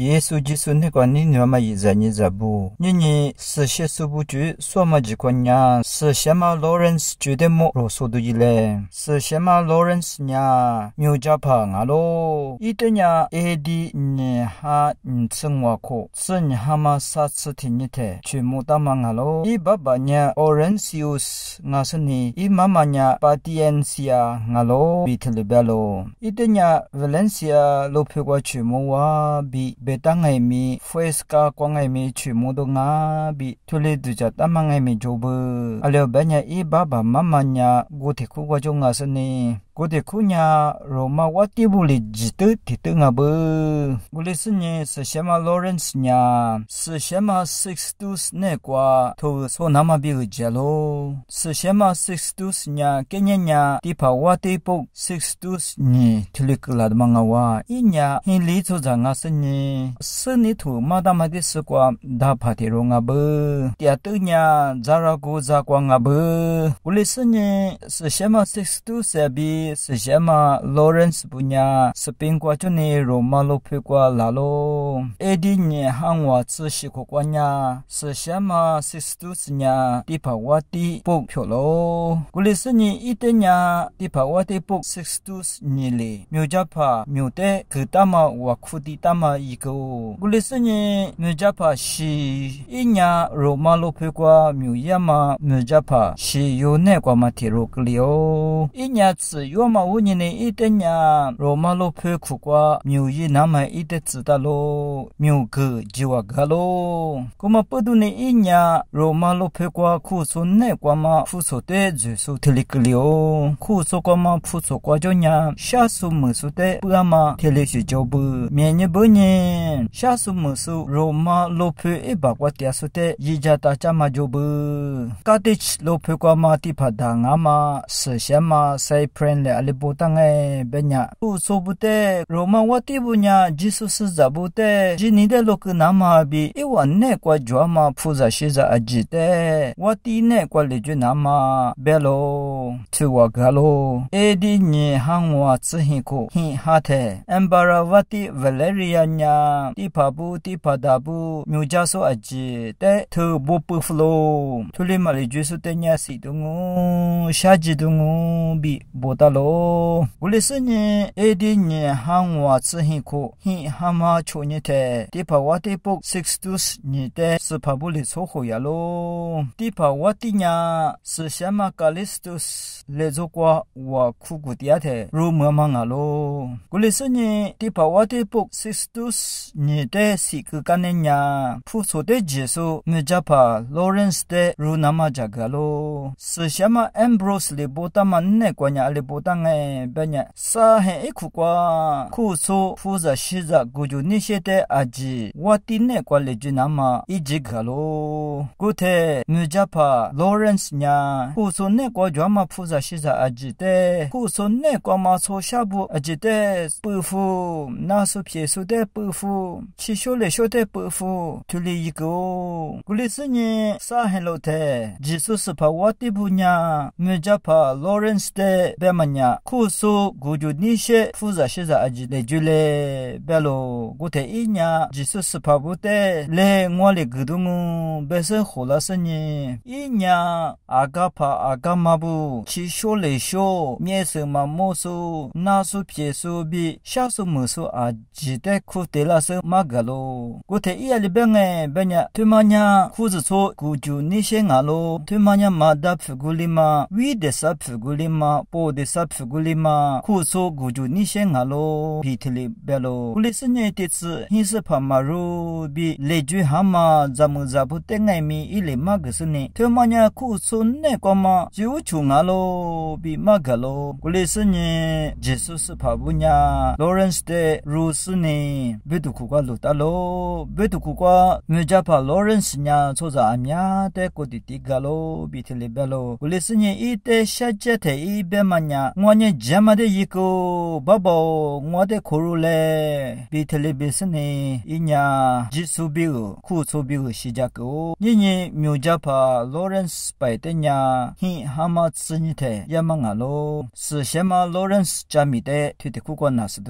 Yesu jisu ne kwa ni ni wama yiza nyiza bu. Nyinyi si she subu ju suwa ma jikwa nya si shema Lawrence ju de mo ro so du yile. Si shema Lawrence nya myo japa nga lo. Ite nya edi nye ha nsingwa ko. Si nye hama sa tsi ti nye te chu mo tama nga lo. I baba nya Orencius nga sini. I mama nya Patiencia nga lo. Bi tilibelo. Ite nya Valencia lo pekwa chu mo wa bi เบตังไงมีเฟสกากวงไงมีชิมุดงาบิทุเลดุจัตมังไงมีโจเบอเลวเบญญาอีบาบามะมัญญากูเทคุกวจงอาสนีကိုတေခုညာရောမဝတိဘူလီဂျီတတီတငါဘဂူလစ်ညေဆရှမလောရန့်စ်ညာဆရှမ62စနေကွာထိုဆိုနာမဘီဂျယ်လိုဆရှမ62စညာကညညာတိဖဝတိပုတ်62စညေထလိကလာဒမငါဝါအညာဟင်လီဆိုဇာငါစညေစနိထူမာဒမဒိစကွာဒါဖာတီရောငါဘတျာတညာဇာရာကိုဇာကွာငါဘဂူလစ်ညေဆရှမ62စဘီစဂျမလောရန့်စ်ပူညာစပင်ကွာချွနေရိုမာလိုဖေကွာလာလော AD ညဟောင်းဝါစရှိခကွာညာစရှမစစ်တုစညာတိဖဝတိပုတ်ဖြောလောကုလစညိဣတညာတိဖဝတိပုတ်စစ်တုစညိလေမြို့ကြဖာမြို့တဲ့ဂတမဝခုတိတမဤကိုကုလစညိမြို့ကြဖာရှိဣညာရောမလိုဖေကွာမြို့ယမမြို့ကြဖာရှိယိုနဲ့ကွာမတိရုကလျောဣညာစယောမဝဉ္နေဣတညာရောမလိုဖေခုကွာမြို့ယနာမဣတစတလောမြို့ကဂျဝကလိုကိုမပဒုနေအညာရိုမလိုဖေကွာခုဆုနဲ့ကွာမဖုဆိုတဲ့ဂျေဆုထလီကလီယိုခုဆုကမဖုဆိုကွာဂျညာရှာဆုမဆုတဲ့ပူမထလီရှိဂျဘမြညဘညင်ရှာဆုမဆုရိုမလိုဖေအဘကွာတျာဆုတဲ့ယေဂျတာချမဂျဘကတိချလိုဖေကွာမတိဖဒါငါမဆရှမဆိုင်ဖရင်လေအလီဘိုတငဲဘညာခုဆုဘတဲ့ရိုမဝတိဘညာဂျေဆုစဇဘတဲ့ဂျီနီတဲ့လောကနာမဘီအဝနဲ့ကွာဂျွာမဖူဇာရှိဇာအဂျီတဲ့ဝတီနဲ့ကွာလေကျွနာမဘဲလိုသူဝဂါလိုအေဒီညင်ဟန်ဝါစဟင်ကိုဟင်ဟာတဲ့အမ်ဘာရာဝတီဗလေရီယာညာတိဖာဘူးတိဖာဒါဘူးမြို့ကြဆောအဂျီတဲ့သူဘူပဖလိုသူလီမလီဂျွဆုတဲ့ညာစီတုံငုံရှာဂျီတုံငုံဘီဘောတလိုဂုလစညင်အေဒီညင်ဟန်ဝါစဟင်ကိုဟင်ဟာမချိုညင်တဲ့တိဖဝတိပုတ်62ညတဲ့စဖဘူးလေဆိုခိုရလုံးတိဖဝတိညာစရှမကလစ်တုစ်လေဇောကွာဝခုကူတရတဲ့ရူမမငါလုံးကိုလေစညတိဖဝတိပုတ်62ညတဲ့စီကကနေညာဖုဆိုတဲ့ဂျေဆိုငဂျပါလောရန့်စ်တဲ့ရူနာမဂျာဂါလုံးစရှမအမ်ဘရိုစ်လေဘောတမနဲ့ကွာညာလေဘောတငဲ့ပညာစာဟဲအခုကွာခုဆိုဖူဇာရှိဇာဂူဂျူနိရှိတဲ့တဲ့အာဂျီဝတ်တီနဲ့ကွာလေဂျီနာမအီဂျစ်ခါလိုကုထေမြဂျဖာလောရန့်စ်ညာကုဆုံနဲ့ကွာဂျွာမဖူဇာရှိဇာအာဂျီတဲ့ကုဆုံနဲ့ကွာမဆိုရှာဘူအာဂျီတဲ့ပူဖူနာဆုပြေဆုတဲ့ပူဖူချီရှိုလေရှိုတဲ့ပူဖူသူလီယီကိုကုလစ်စညစာဟဲလိုတဲ့ဂျီဆုစဖာဝတ်တီဘူညာမြဂျဖာလောရန့်စ်တဲ့ဘဲမညာကုဆိုဂူဂျူနီရှေဖူဇာရှိဇာအာဂျီတဲ့ဂျူလေဘဲလိုကုထေအီ nya jisu sapa bu te le ngwa le gudu ngu besi khula sa nye. I nya aga pa aga ma bu chi sho le sho mye su ma mo su na su pye su bi sha su mu su a jite ku te la su ma ga Gu te iya li benge benya tu ma nya ku zi cho gu ju ni she nga lo. Tu ma nya ma da pfu ma, wi de sa pfu ma, po de sa pfu gu li ma, ku so gu ju ni she nga lo. Pi li be lo. Gu li si nye te ฮิสพามารูบีเลจุฮามาจามุจาพุเตไงมีอิเลมากสเนเทมาญาคุสุนเนกอมาจิวชุงาโลบีมากะโลกุลิสเนเจซุสพาบุญาลอเรนซ์เดรูสเนเบตุคุกาลุตาโลเบตุคุกาเมจาพาลอเรนซ์ญาโซซาอาญาเตกุติติกาโลบีเทเลเบโลกุลิสเนอีเตชะเจเทอีเบมาญางวเนจามาเดยิโกบะบองวเตโคโรเลบีเทเลเบสเนအညာဂျစ်ဆူဘီကိုခုဆူဘီကိုရှိကြကိုညင်ညင်မြို့ကြဖာလောရန့်စ်ပိုင်တညာဟင်ဟာမတ်စင်းတဲ့ယမငါလိုစရှေမာလောရန့်စ်ဂျာမီတဲ့ထွေတခုကနာစ